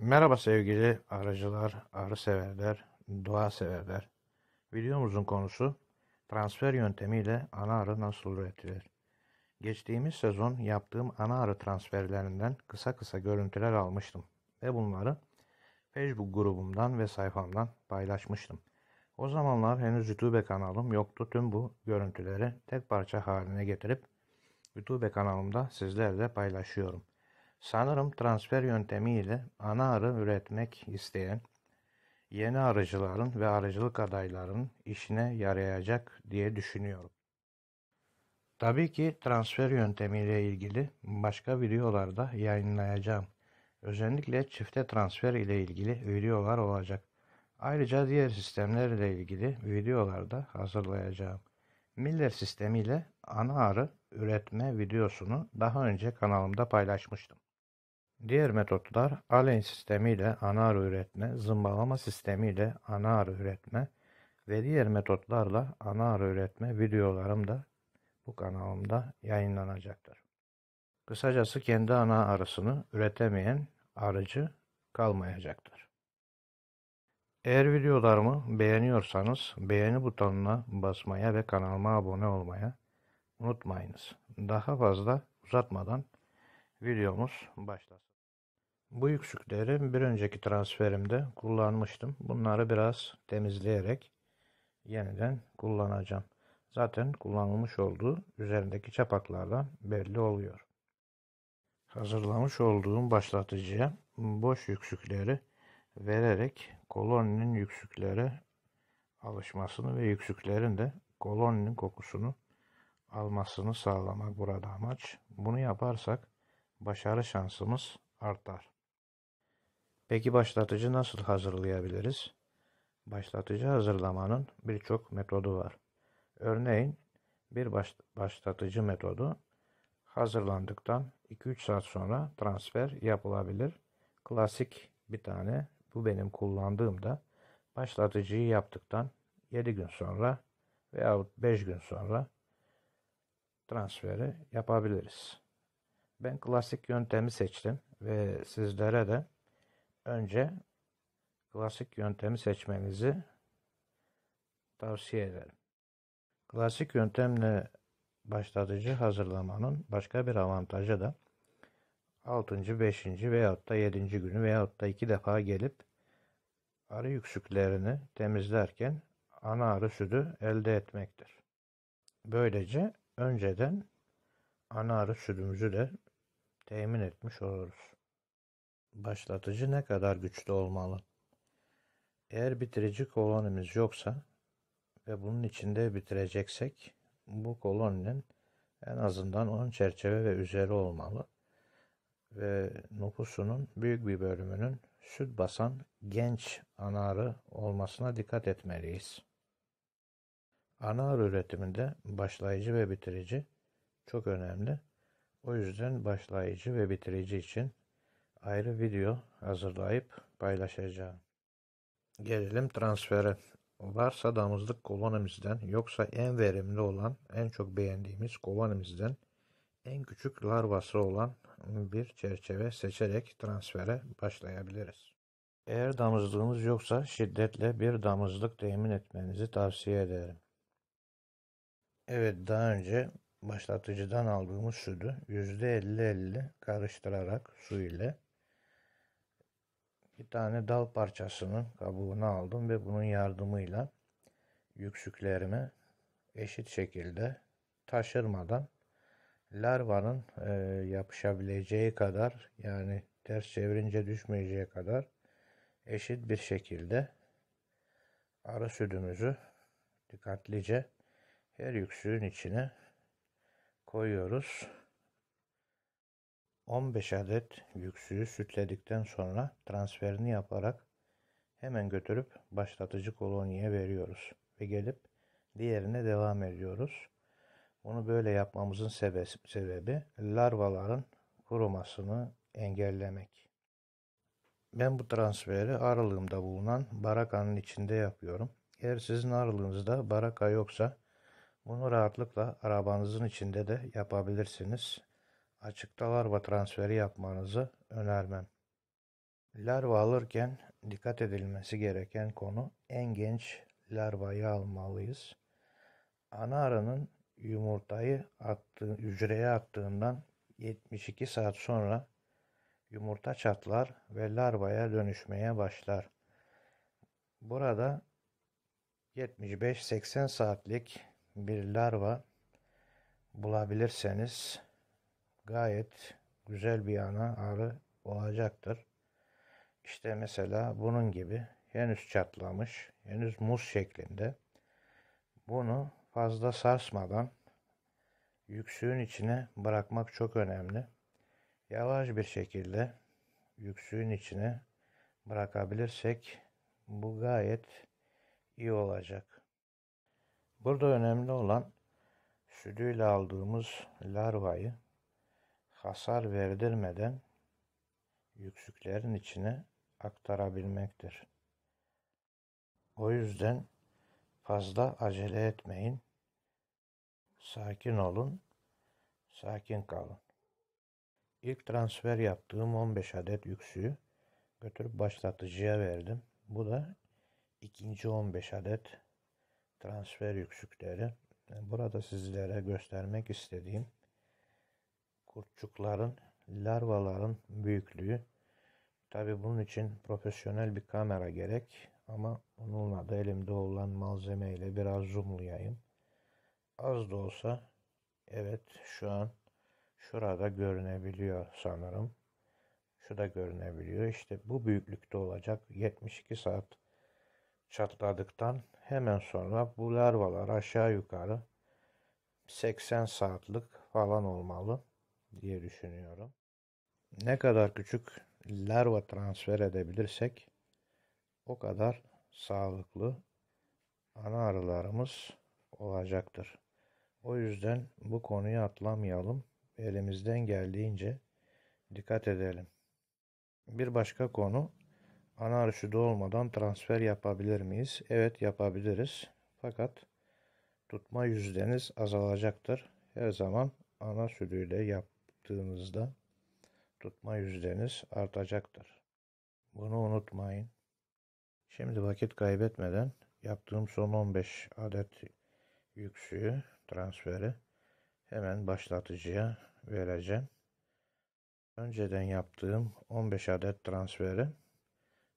Merhaba sevgili aracılar, arı severler, dua severler. Videomuzun konusu transfer yöntemiyle ana arı nasıl üretilir? Geçtiğimiz sezon yaptığım ana arı transferlerinden kısa kısa görüntüler almıştım ve bunları Facebook grubumdan ve sayfamdan paylaşmıştım. O zamanlar henüz YouTube kanalım yoktu. Tüm bu görüntüleri tek parça haline getirip YouTube kanalımda sizlerle paylaşıyorum.'' Sanırım transfer yöntemiyle ana arı üretmek isteyen yeni arıcıların ve arıcılık adaylarının işine yarayacak diye düşünüyorum. Tabii ki transfer yöntemiyle ilgili başka videolarda yayınlayacağım. Özellikle çifte transfer ile ilgili videolar olacak. Ayrıca diğer sistemler ile ilgili videolarda hazırlayacağım. Miller sistemiyle ile ana arı üretme videosunu daha önce kanalımda paylaşmıştım. Diğer metotlar Allen sistemi ile anar üretme, zımbalama sistemi ile anar üretme ve diğer metotlarla anar üretme videolarım da bu kanalımda yayınlanacaktır. Kısacası kendi ana arısını üretemeyen arıcı kalmayacaktır. Eğer videolarımı beğeniyorsanız beğeni butonuna basmaya ve kanalıma abone olmaya unutmayınız. Daha fazla uzatmadan Videomuz başlasın. Bu yüksükleri bir önceki transferimde kullanmıştım. Bunları biraz temizleyerek yeniden kullanacağım. Zaten kullanılmış olduğu üzerindeki çapaklardan belli oluyor. Hazırlamış olduğum başlatıcıya boş yüksükleri vererek koloninin yüksükleri alışmasını ve yüksüklerin de koloninin kokusunu almasını sağlamak burada amaç. Bunu yaparsak başarı şansımız artar. Peki başlatıcı nasıl hazırlayabiliriz? Başlatıcı hazırlamanın birçok metodu var. Örneğin bir baş, başlatıcı metodu hazırlandıktan 2-3 saat sonra transfer yapılabilir. Klasik bir tane bu benim kullandığımda başlatıcıyı yaptıktan 7 gün sonra veya 5 gün sonra transferi yapabiliriz. Ben klasik yöntemi seçtim ve sizlere de önce klasik yöntemi seçmenizi tavsiye ederim. Klasik yöntemle başlatıcı hazırlamanın başka bir avantajı da 6. 5. veyahut da 7. günü veyahut da 2 defa gelip arı yüksüklerini temizlerken ana arı sütü elde etmektir. Böylece önceden ana arı sütümüzü de temin etmiş oluruz. Başlatıcı ne kadar güçlü olmalı? Eğer bitirici kolonimiz yoksa ve bunun içinde bitireceksek bu koloninin en azından 10 çerçeve ve üzeri olmalı ve nüfusunun büyük bir bölümünün süt basan genç anarı olmasına dikkat etmeliyiz. Anar üretiminde başlayıcı ve bitirici çok önemli o yüzden başlayıcı ve bitirici için ayrı video hazırlayıp paylaşacağım. Gelelim transfere. Varsa damızlık kolonimizden yoksa en verimli olan, en çok beğendiğimiz kolonimizden en küçük larvası olan bir çerçeve seçerek transfere başlayabiliriz. Eğer damızlığınız yoksa şiddetle bir damızlık temin etmenizi tavsiye ederim. Evet daha önce başlatıcıdan aldığımız sütü %50-50 karıştırarak su ile bir tane dal parçasının kabuğunu aldım ve bunun yardımıyla yüksüklerimi eşit şekilde taşırmadan larvanın e, yapışabileceği kadar yani ters çevirince düşmeyeceği kadar eşit bir şekilde arı sütümüzü dikkatlice her yüksüğün içine koyuyoruz. 15 adet yüksüğü sütledikten sonra transferini yaparak hemen götürüp başlatıcı koloniye veriyoruz ve gelip diğerine devam ediyoruz. Bunu böyle yapmamızın sebebi larvaların kurumasını engellemek. Ben bu transferi aralığımda bulunan barakanın içinde yapıyorum. Eğer sizin aralığınızda baraka yoksa bunu rahatlıkla arabanızın içinde de yapabilirsiniz. Açıkta larva transferi yapmanızı önermem. Larva alırken dikkat edilmesi gereken konu en genç larvayı almalıyız. Ana arının yumurtayı attığı, hücreye attığından 72 saat sonra yumurta çatlar ve larvaya dönüşmeye başlar. Burada 75-80 saatlik bir larva bulabilirseniz gayet güzel bir ana arı olacaktır. İşte mesela bunun gibi henüz çatlamış, henüz muz şeklinde. Bunu fazla sarsmadan yüksüğün içine bırakmak çok önemli. Yavaş bir şekilde yüksüğün içine bırakabilirsek bu gayet iyi olacak. Burada önemli olan sütüyle aldığımız larvayı hasar verdirmeden yüksüklerin içine aktarabilmektir. O yüzden fazla acele etmeyin. Sakin olun. Sakin kalın. İlk transfer yaptığım 15 adet yüksüğü götürüp başlatıcıya verdim. Bu da ikinci 15 adet transfer yüksükleri. Burada sizlere göstermek istediğim kurtçukların, larvaların büyüklüğü. Tabi bunun için profesyonel bir kamera gerek ama onunla da elimde olan malzeme ile biraz zoomlayayım. Az da olsa evet şu an şurada görünebiliyor sanırım. Şu da görünebiliyor. İşte bu büyüklükte olacak 72 saat çatladıktan hemen sonra bu larvalar aşağı yukarı 80 saatlik falan olmalı diye düşünüyorum. Ne kadar küçük larva transfer edebilirsek o kadar sağlıklı ana arılarımız olacaktır. O yüzden bu konuyu atlamayalım. Elimizden geldiğince dikkat edelim. Bir başka konu ana arşivde olmadan transfer yapabilir miyiz? Evet yapabiliriz. Fakat tutma yüzdeniz azalacaktır. Her zaman ana sürüyle yaptığınızda tutma yüzdeniz artacaktır. Bunu unutmayın. Şimdi vakit kaybetmeden yaptığım son 15 adet yüksüğü transferi hemen başlatıcıya vereceğim. Önceden yaptığım 15 adet transferi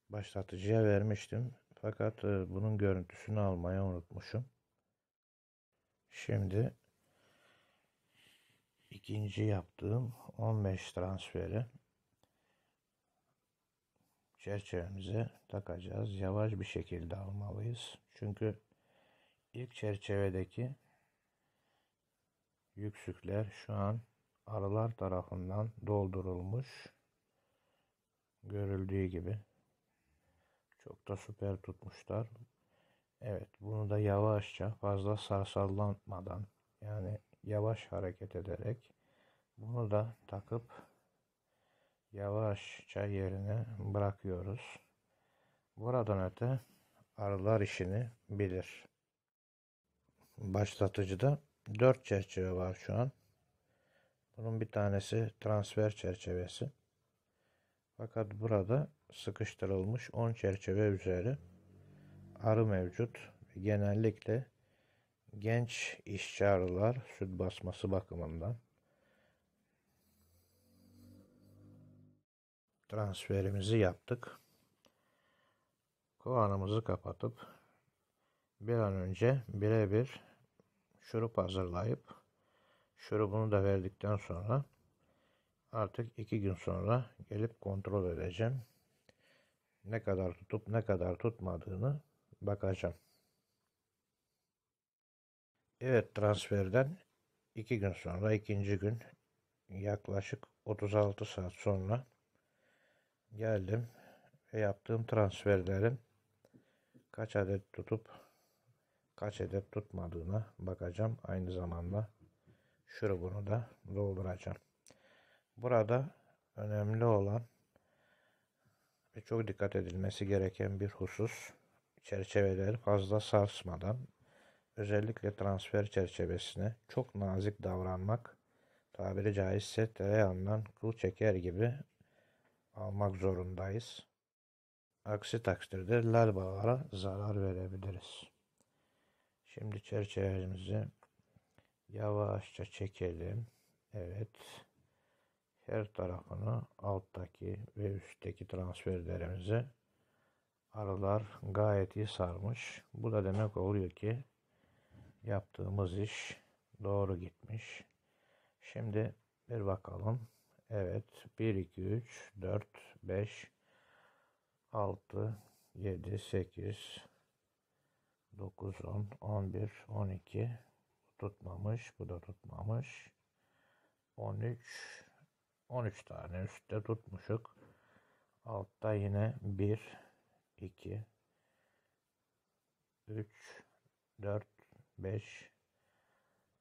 başlatıcıya vermiştim. Fakat e, bunun görüntüsünü almayı unutmuşum. Şimdi ikinci yaptığım 15 transferi çerçevemize takacağız. Yavaş bir şekilde almalıyız. Çünkü ilk çerçevedeki yüksükler şu an arılar tarafından doldurulmuş. Görüldüğü gibi çok da süper tutmuşlar. Evet bunu da yavaşça fazla sarsallanmadan yani yavaş hareket ederek bunu da takıp yavaşça yerine bırakıyoruz. Buradan öte arılar işini bilir. Başlatıcıda 4 çerçeve var şu an. Bunun bir tanesi transfer çerçevesi. Fakat burada sıkıştırılmış 10 çerçeve üzeri arı mevcut. Genellikle genç işçi arılar süt basması bakımından transferimizi yaptık. Kovanımızı kapatıp bir an önce birebir şurup hazırlayıp şurubunu da verdikten sonra artık iki gün sonra gelip kontrol edeceğim ne kadar tutup ne kadar tutmadığını bakacağım. Evet transferden 2 gün sonra ikinci gün yaklaşık 36 saat sonra geldim ve yaptığım transferlerin kaç adet tutup kaç adet tutmadığına bakacağım. Aynı zamanda şurubunu da dolduracağım. Burada önemli olan ve çok dikkat edilmesi gereken bir husus çerçeveleri fazla sarsmadan özellikle transfer çerçevesine çok nazik davranmak tabiri caizse tereyağından kıl çeker gibi almak zorundayız. Aksi takdirde lalbalara zarar verebiliriz. Şimdi çerçevemizi yavaşça çekelim. Evet her tarafını alttaki ve üstteki transferlerimizi arılar gayet iyi sarmış. Bu da demek oluyor ki yaptığımız iş doğru gitmiş. Şimdi bir bakalım. Evet 1, 2, 3, 4, 5, 6, 7, 8, 9, 10, 11, 12 tutmamış. Bu da tutmamış. 13, 13 tane üstte tutmuşuk. Altta yine 1, 2, 3, 4, 5,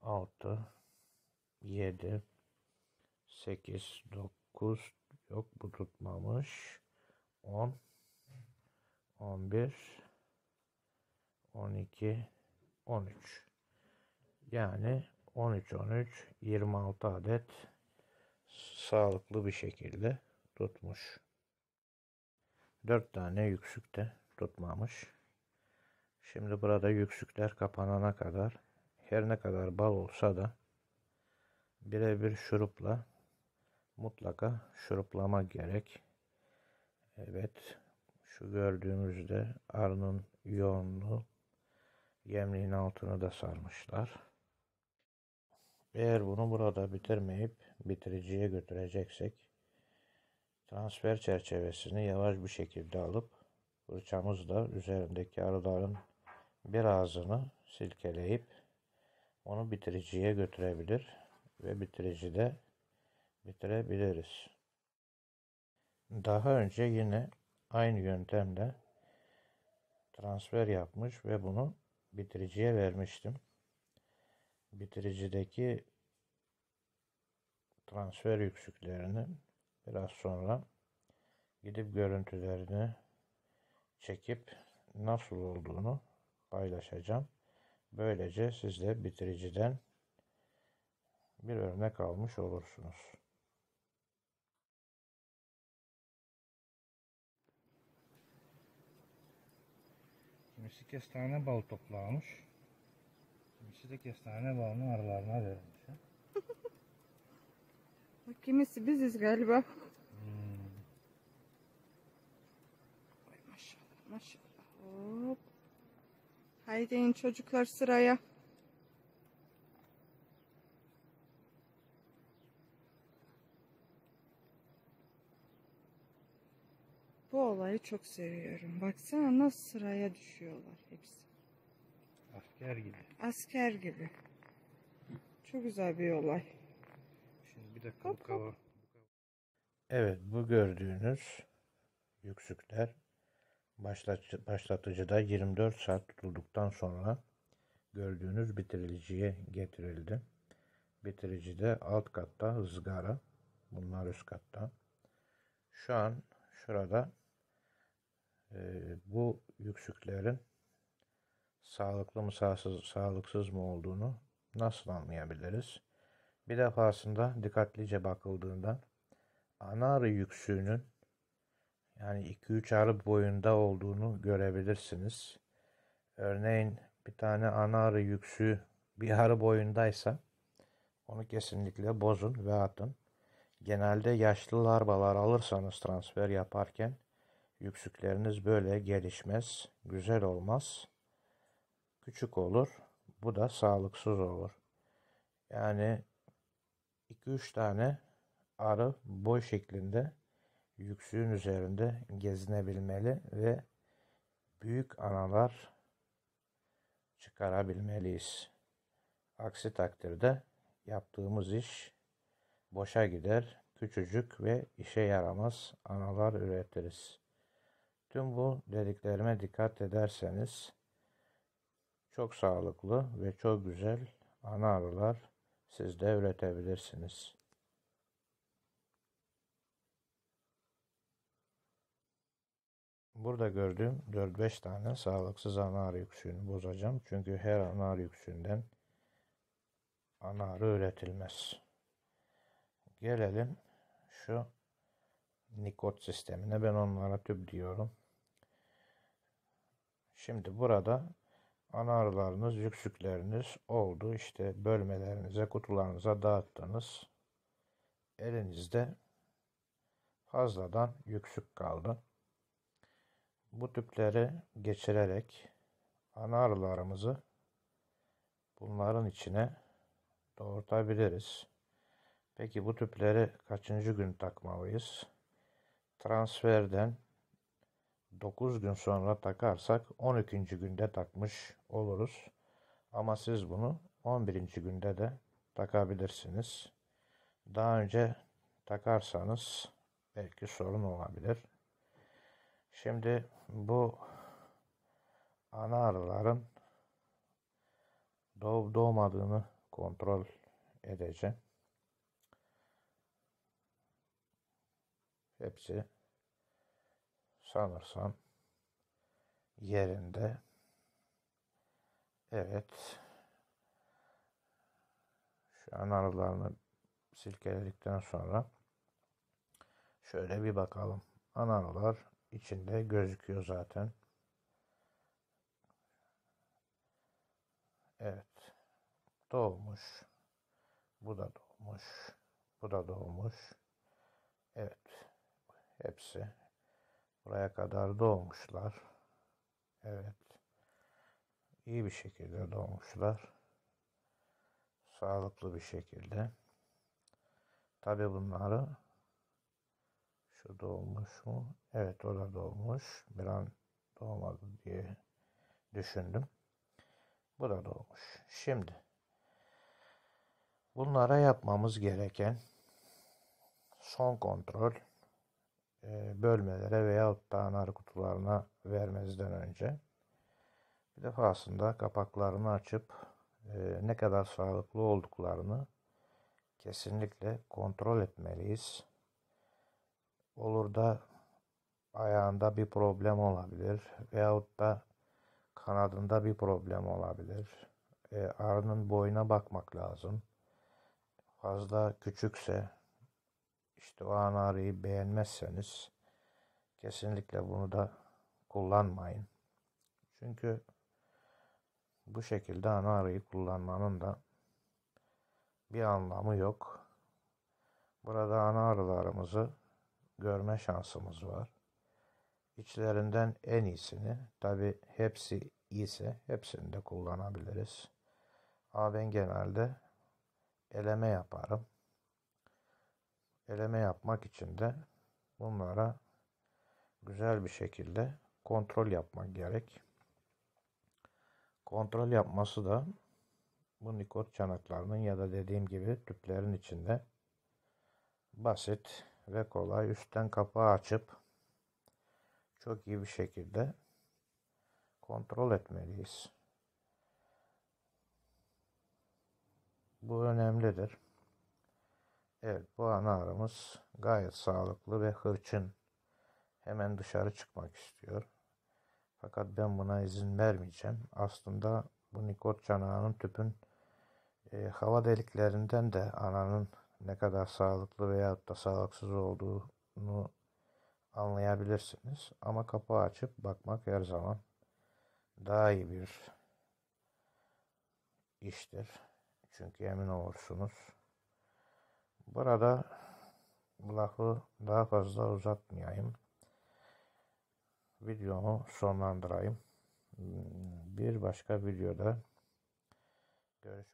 6, 7, 8, 9 yok bu tutmamış. 10, 11, 12, 13. Yani 13, 13, 26 adet sağlıklı bir şekilde tutmuş. Dört tane yüksük de tutmamış. Şimdi burada yüksükler kapanana kadar her ne kadar bal olsa da birebir şurupla mutlaka şuruplama gerek. Evet şu gördüğümüzde arının yoğunluğu yemliğin altını da sarmışlar. Eğer bunu burada bitirmeyip bitiriciye götüreceksek transfer çerçevesini yavaş bir şekilde alıp fırçamızla üzerindeki arıların birazını silkeleyip onu bitiriciye götürebilir ve bitiricide bitirebiliriz. Daha önce yine aynı yöntemle transfer yapmış ve bunu bitiriciye vermiştim. Bitiricideki transfer yüksüklerini biraz sonra gidip görüntülerini çekip nasıl olduğunu paylaşacağım. Böylece siz de bitiriciden bir örnek almış olursunuz. Kimisi kestane bal toplamış. Kimisi de kestane balını arılarına vermiş. Bak kimisi biziz galiba. Hmm. Hop. Haydi in çocuklar sıraya. Bu olayı çok seviyorum. Baksana nasıl sıraya düşüyorlar hepsi. Asker gibi. Asker gibi. Çok güzel bir olay. Bir dakika hop, bu kava. Evet bu gördüğünüz yüksükler başlatıcı, başlatıcıda 24 saat tutulduktan sonra gördüğünüz bitiriciye getirildi. Bitiricide alt katta ızgara. Bunlar üst katta. Şu an şurada e, bu yüksüklerin sağlıklı mı sağsız, sağlıksız mı olduğunu nasıl anlayabiliriz? Bir defasında dikkatlice bakıldığında ana arı yüksüğünün yani 2-3 arı boyunda olduğunu görebilirsiniz. Örneğin bir tane ana arı yüksüğü bir arı boyundaysa onu kesinlikle bozun ve atın. Genelde yaşlı larvalar alırsanız transfer yaparken yüksükleriniz böyle gelişmez, güzel olmaz, küçük olur. Bu da sağlıksız olur. Yani 2-3 tane arı boy şeklinde yüksüğün üzerinde gezinebilmeli ve büyük analar çıkarabilmeliyiz. Aksi takdirde yaptığımız iş boşa gider, küçücük ve işe yaramaz analar üretiriz. Tüm bu dediklerime dikkat ederseniz çok sağlıklı ve çok güzel ana arılar siz de üretebilirsiniz. Burada gördüğüm 4-5 tane sağlıksız ana yüksüğünü bozacağım. Çünkü her anar yüksüğünden ana üretilmez. Gelelim şu nikot sistemine. Ben onlara tüp diyorum. Şimdi burada Anarlarınız, yüksükleriniz oldu. İşte bölmelerinize, kutularınıza dağıttınız. Elinizde fazladan yüksük kaldı. Bu tüpleri geçirerek ana bunların içine doğurtabiliriz. Peki bu tüpleri kaçıncı gün takmalıyız? Transferden 9 gün sonra takarsak 12. günde takmış oluruz. Ama siz bunu 11. günde de takabilirsiniz. Daha önce takarsanız belki sorun olabilir. Şimdi bu ana arıların doğup doğmadığını kontrol edeceğim. Hepsi sanırsam yerinde. Evet. Şu an aralarını silkeledikten sonra şöyle bir bakalım. Anarılar içinde gözüküyor zaten. Evet. Doğmuş. Bu da doğmuş. Bu da doğmuş. Evet. Hepsi Buraya kadar doğmuşlar. Evet. İyi bir şekilde doğmuşlar. Sağlıklı bir şekilde. Tabi bunları şu doğmuş mu? Evet o da doğmuş. Bir an doğmadı diye düşündüm. Bu da doğmuş. Şimdi bunlara yapmamız gereken son kontrol e, bölmelere veya da kutularına vermezden önce bir defasında kapaklarını açıp e, ne kadar sağlıklı olduklarını kesinlikle kontrol etmeliyiz. Olur da ayağında bir problem olabilir veyahut da kanadında bir problem olabilir. E, arının boyuna bakmak lazım. Fazla küçükse işte o anareyi beğenmezseniz kesinlikle bunu da kullanmayın. Çünkü bu şekilde anareyi kullanmanın da bir anlamı yok. Burada ana görme şansımız var. İçlerinden en iyisini, tabi hepsi iyiyse hepsini de kullanabiliriz. Ama ben genelde eleme yaparım eleme yapmak için de bunlara güzel bir şekilde kontrol yapmak gerek. Kontrol yapması da bu nikot çanaklarının ya da dediğim gibi tüplerin içinde basit ve kolay üstten kapağı açıp çok iyi bir şekilde kontrol etmeliyiz. Bu önemlidir. Evet bu ana arımız gayet sağlıklı ve hırçın. Hemen dışarı çıkmak istiyor. Fakat ben buna izin vermeyeceğim. Aslında bu nikot çanağının tüpün e, hava deliklerinden de ananın ne kadar sağlıklı veya da sağlıksız olduğunu anlayabilirsiniz. Ama kapağı açıp bakmak her zaman daha iyi bir iştir. Çünkü emin olursunuz Burada lafı daha fazla uzatmayayım. Videomu sonlandırayım. Hmm, bir başka videoda görüşmek